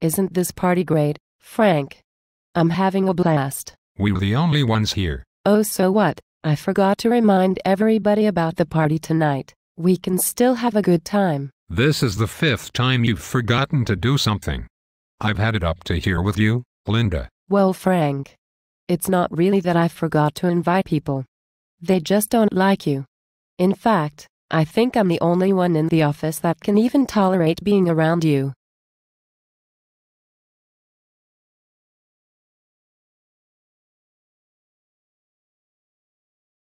Isn't this party great, Frank? I'm having a blast. We were the only ones here. Oh, so what? I forgot to remind everybody about the party tonight. We can still have a good time. This is the fifth time you've forgotten to do something. I've had it up to here with you, Linda. Well, Frank, it's not really that I forgot to invite people. They just don't like you. In fact, I think I'm the only one in the office that can even tolerate being around you.